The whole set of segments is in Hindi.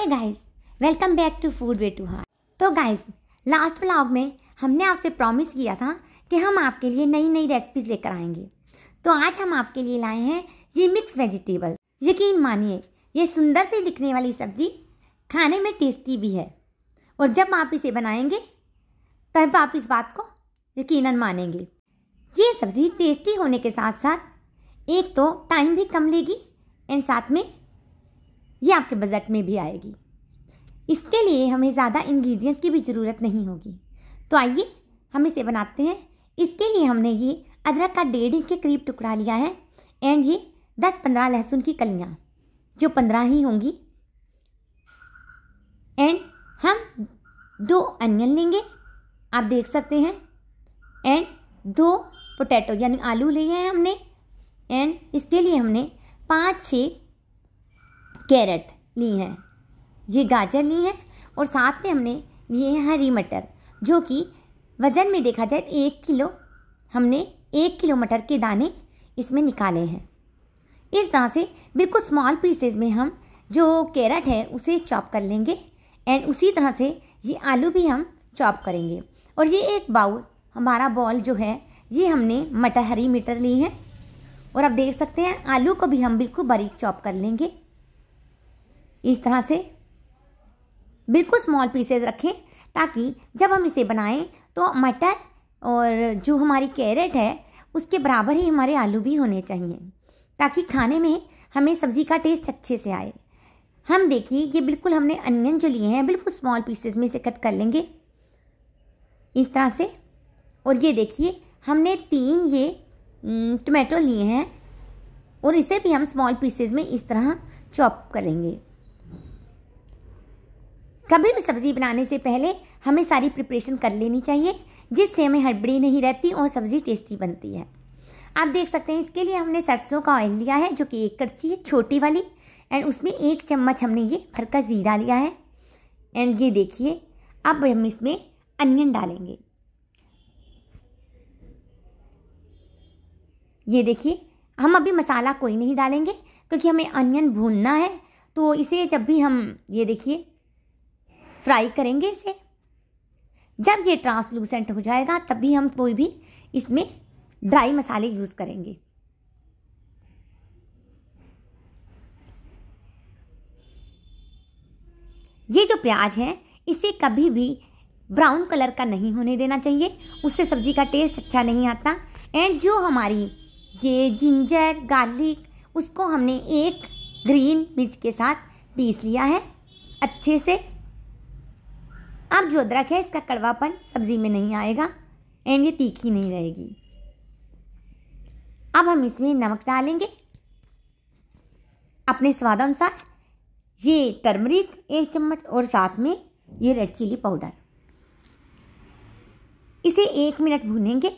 hi guys welcome back to food way to heart तो गाइस लास्ट ब्लॉग में हमने आपसे प्रॉमिस किया था कि हम आपके लिए नई नई रेसिपीज लेकर आएंगे तो आज हम आपके लिए लाए हैं ये मिक्स वेजिटेबल यकीन मानिए ये सुंदर से दिखने वाली सब्जी खाने में टेस्टी भी है और जब आप इसे बनाएंगे तब आप इस बात को यकीन मानेंगे ये सब्ज़ी टेस्टी होने के साथ साथ एक तो टाइम भी कम लेगी एंड साथ में ये आपके बजट में भी आएगी इसके लिए हमें ज़्यादा इंग्रेडिएंट्स की भी ज़रूरत नहीं होगी तो आइए हम इसे बनाते हैं इसके लिए हमने ये अदरक का डेढ़ इंच के करीब टुकड़ा लिया है एंड ये दस पंद्रह लहसुन की कलियाँ जो पंद्रह ही होंगी एंड हम दो अनियन लेंगे आप देख सकते हैं एंड दो पोटैटो यानी आलू लिए हैं हमने एंड इसके लिए हमने पाँच छः कैरेट ली हैं ये गाजर ली है और साथ में हमने लिए हैं हरी मटर जो कि वज़न में देखा जाए तो एक किलो हमने एक किलो मटर के दाने इसमें निकाले हैं इस तरह से बिल्कुल स्मॉल पीसेज में हम जो कैरेट है उसे चॉप कर लेंगे एंड उसी तरह से ये आलू भी हम चॉप करेंगे और ये एक बाउल हमारा बॉल जो है ये हमने मटर हरी मटर ली है और आप देख सकते हैं आलू को भी हम बिल्कुल बारीक चॉप कर लेंगे इस तरह से बिल्कुल स्मॉल पीसेस रखें ताकि जब हम इसे बनाएं तो मटर और जो हमारी कैरेट है उसके बराबर ही हमारे आलू भी होने चाहिए ताकि खाने में हमें सब्ज़ी का टेस्ट अच्छे से आए हम देखिए ये बिल्कुल हमने अनियन जो लिए हैं बिल्कुल स्मॉल पीसेस में से कट कर लेंगे इस तरह से और ये देखिए हमने तीन ये टमाटो लिए हैं और इसे भी हम स्मॉल पीसेस में इस तरह चॉप करेंगे कभी भी सब्ज़ी बनाने से पहले हमें सारी प्रिपरेशन कर लेनी चाहिए जिससे हमें हड़बड़ी नहीं रहती और सब्ज़ी टेस्टी बनती है आप देख सकते हैं इसके लिए हमने सरसों का ऑयल लिया है जो कि एक कड़छी है छोटी वाली एंड उसमें एक चम्मच हमने ये भर का ज़ीरा लिया है एंड ये देखिए अब हम इसमें अनियन डालेंगे ये देखिए हम अभी मसाला कोई नहीं डालेंगे क्योंकि हमें अनियन भूनना है तो इसे जब भी हम ये देखिए फ्राई करेंगे इसे जब ये ट्रांसलूसेंट हो जाएगा तभी हम कोई भी इसमें ड्राई मसाले यूज़ करेंगे ये जो प्याज है इसे कभी भी ब्राउन कलर का नहीं होने देना चाहिए उससे सब्ज़ी का टेस्ट अच्छा नहीं आता एंड जो हमारी ये जिंजर गार्लिक उसको हमने एक ग्रीन मिर्च के साथ पीस लिया है अच्छे से अब जो अदरक है इसका कड़वापन सब्ज़ी में नहीं आएगा एंड ये तीखी नहीं रहेगी अब हम इसमें नमक डालेंगे अपने स्वाद अनुसार ये टर्मरिक एक चम्मच और साथ में ये रेड चिली पाउडर इसे एक मिनट भूनेंगे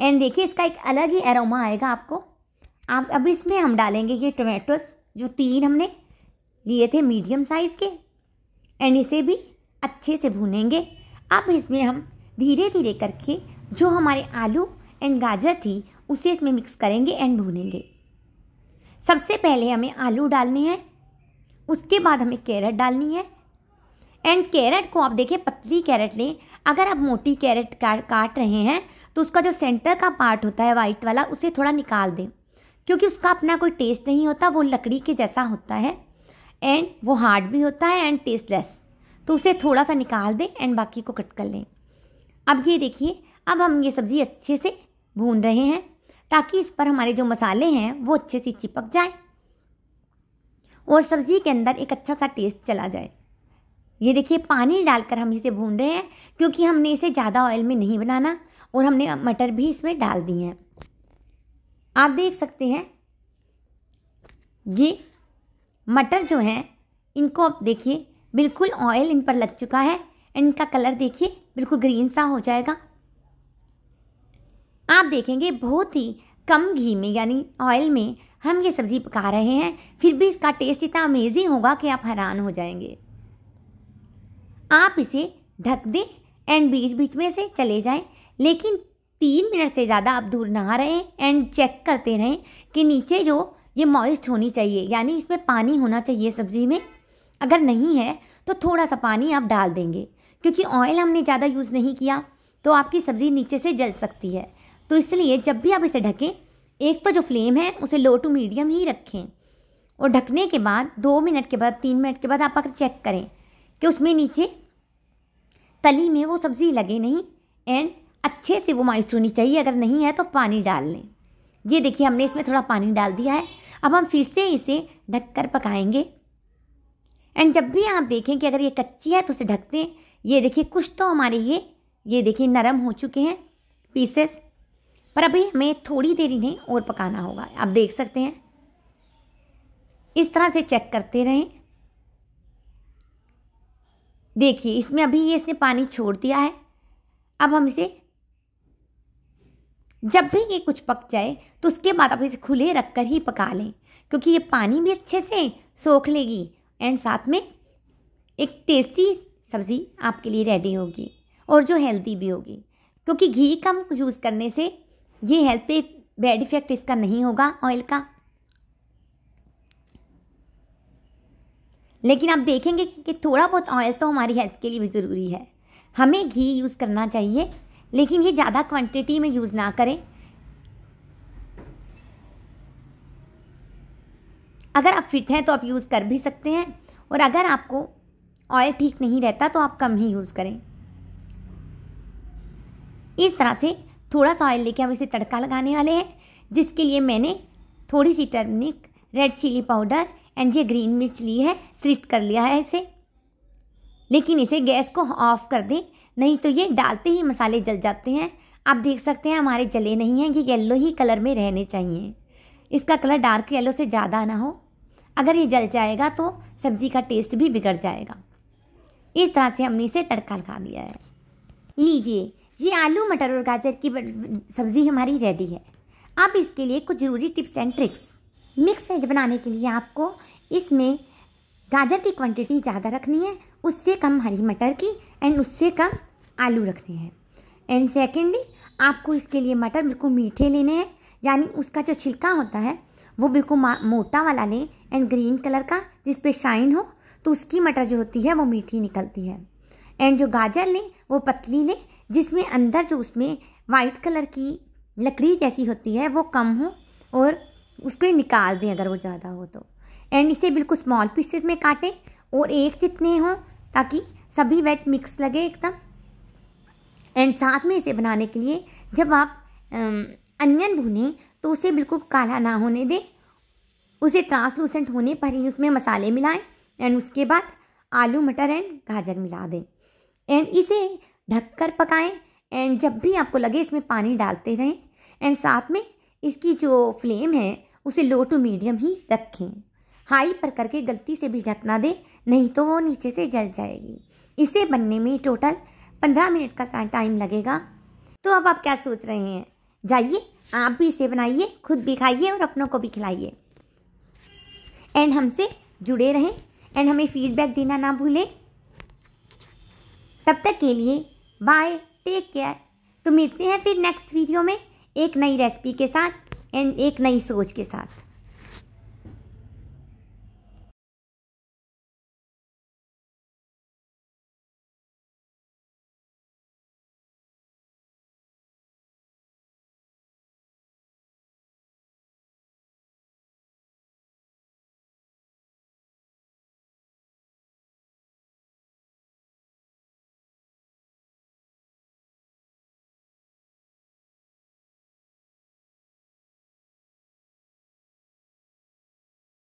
एंड देखिए इसका एक अलग ही एरोमा आएगा आपको आप अब इसमें हम डालेंगे ये टोमेटोस जो तीन हमने लिए थे मीडियम साइज़ के एंड इसे भी अच्छे से भूनेंगे अब इसमें हम धीरे धीरे करके जो हमारे आलू एंड गाजर थी उसे इसमें मिक्स करेंगे एंड भूनेंगे सबसे पहले हमें आलू डालने हैं उसके बाद हमें कैरेट डालनी है एंड कैरेट को आप देखें पतली कैरेट लें अगर आप मोटी कैरेट काट रहे हैं तो उसका जो सेंटर का पार्ट होता है वाइट वाला उसे थोड़ा निकाल दें क्योंकि उसका अपना कोई टेस्ट नहीं होता वो लकड़ी के जैसा होता है एंड वो हार्ड भी होता है एंड टेस्टलेस तो उसे थोड़ा सा निकाल दें एंड बाकी को कट कर लें अब ये देखिए अब हम ये सब्ज़ी अच्छे से भून रहे हैं ताकि इस पर हमारे जो मसाले हैं वो अच्छे से चिपक जाए और सब्ज़ी के अंदर एक अच्छा सा टेस्ट चला जाए ये देखिए पानी डालकर हम इसे भून रहे हैं क्योंकि हमने इसे ज़्यादा ऑयल में नहीं बनाना और हमने मटर भी इसमें डाल दिए हैं आप देख सकते हैं ये मटर जो हैं इनको आप देखिए बिल्कुल ऑयल इन पर लग चुका है एंड इनका कलर देखिए बिल्कुल ग्रीन सा हो जाएगा आप देखेंगे बहुत ही कम घी में यानी ऑयल में हम ये सब्ज़ी पका रहे हैं फिर भी इसका टेस्ट इतना अमेजिंग होगा कि आप हैरान हो जाएंगे आप इसे ढक दें एंड बीच बीच में से चले जाएं लेकिन तीन मिनट से ज़्यादा आप दूर ना रहें एंड चेक करते रहें कि नीचे जो ये मॉइस्ट होनी चाहिए यानी इसमें पानी होना चाहिए सब्ज़ी में अगर नहीं है तो थोड़ा सा पानी आप डाल देंगे क्योंकि ऑयल हमने ज़्यादा यूज़ नहीं किया तो आपकी सब्ज़ी नीचे से जल सकती है तो इसलिए जब भी आप इसे ढकें एक तो जो फ्लेम है उसे लो टू मीडियम ही रखें और ढकने के बाद दो मिनट के बाद तीन मिनट के बाद आप अगर चेक करें कि उसमें नीचे तली में वो सब्ज़ी लगे नहीं एंड अच्छे से वो माइस्ट होनी चाहिए अगर नहीं है तो पानी डाल लें ये देखिए हमने इसमें थोड़ा पानी डाल दिया है अब हम फिर से इसे ढककर पकाएंगे एंड जब भी आप देखें कि अगर ये कच्ची है तो उसे ढक दें ये देखिए कुछ तो हमारे ये ये देखिए नरम हो चुके हैं पीसेस पर अभी हमें थोड़ी देर इन्हें और पकाना होगा आप देख सकते हैं इस तरह से चेक करते रहें देखिए इसमें अभी ये इसने पानी छोड़ दिया है अब हम इसे जब भी ये कुछ पक जाए तो उसके बाद आप इसे खुले रख कर ही पका लें क्योंकि ये पानी भी अच्छे से सोख लेगी एंड साथ में एक टेस्टी सब्ज़ी आपके लिए रेडी होगी और जो हेल्दी भी होगी क्योंकि घी कम यूज़ करने से ये हेल्थ पे बैड इफ़ेक्ट इसका नहीं होगा ऑयल का लेकिन आप देखेंगे कि थोड़ा बहुत ऑयल तो हमारी हेल्थ के लिए भी ज़रूरी है हमें घी यूज़ करना चाहिए लेकिन ये ज़्यादा क्वांटिटी में यूज़ ना करें अगर आप फिट हैं तो आप यूज़ कर भी सकते हैं और अगर आपको ऑयल ठीक नहीं रहता तो आप कम ही यूज़ करें इस तरह से थोड़ा सा ऑयल लेके हम इसे तड़का लगाने वाले हैं जिसके लिए मैंने थोड़ी सी turmeric red chili powder and ये ग्रीन मिर्च ली है स्लिट कर लिया है इसे लेकिन इसे गैस को ऑफ कर दें नहीं तो ये डालते ही मसाले जल जाते हैं आप देख सकते हैं हमारे जले नहीं हैं ये येलो ही कलर में रहने चाहिए इसका कलर डार्क येलो से ज़्यादा ना हो अगर ये जल जाएगा तो सब्ज़ी का टेस्ट भी बिगड़ जाएगा इस तरह से हमने इसे तड़का लगा दिया है लीजिए ये आलू मटर और गाजर की सब्ज़ी हमारी रेडी है अब इसके लिए कुछ ज़रूरी tips and tricks mix veg बनाने के लिए आपको इसमें गाजर की क्वांटिटी ज़्यादा रखनी है उससे कम हरी मटर की एंड उससे कम आलू रखने हैं एंड सेकेंडली आपको इसके लिए मटर बिल्कुल मीठे लेने हैं यानी उसका जो छिलका होता है वो बिल्कुल मोटा वाला लें एंड ग्रीन कलर का जिस पे शाइन हो तो उसकी मटर जो होती है वो मीठी निकलती है एंड जो गाजर लें वो पतली लें जिसमें अंदर जो उसमें वाइट कलर की लकड़ी जैसी होती है वो कम हो और उसको निकाल दें अगर वो ज़्यादा हो तो एंड इसे बिल्कुल स्मॉल पीसेस में काटें और एक जितने हों ताकि सभी वेज मिक्स लगे एकदम एंड साथ में इसे बनाने के लिए जब आप अनियन भुने तो उसे बिल्कुल काला ना होने दें उसे ट्रांसलूसेंट होने पर ही उसमें मसाले मिलाएं एंड उसके बाद आलू मटर एंड गाजर मिला दें एंड इसे ढक कर पकाएँ एंड जब भी आपको लगे इसमें पानी डालते रहें एंड साथ में इसकी जो फ्लेम है उसे लो टू मीडियम ही रखें हाई पर करके गलती से भी ढकना दें नहीं तो वो नीचे से जल जाएगी इसे बनने में टोटल पंद्रह मिनट का टाइम लगेगा तो अब आप क्या सोच रहे हैं जाइए आप भी इसे बनाइए खुद भी खाइए और अपनों को भी खिलाइए एंड हमसे जुड़े रहें एंड हमें फीडबैक देना ना भूलें तब तक के लिए बाय टेक केयर तो मिलते हैं फिर नेक्स्ट वीडियो में एक नई रेसिपी के साथ एंड एक नई सोच के साथ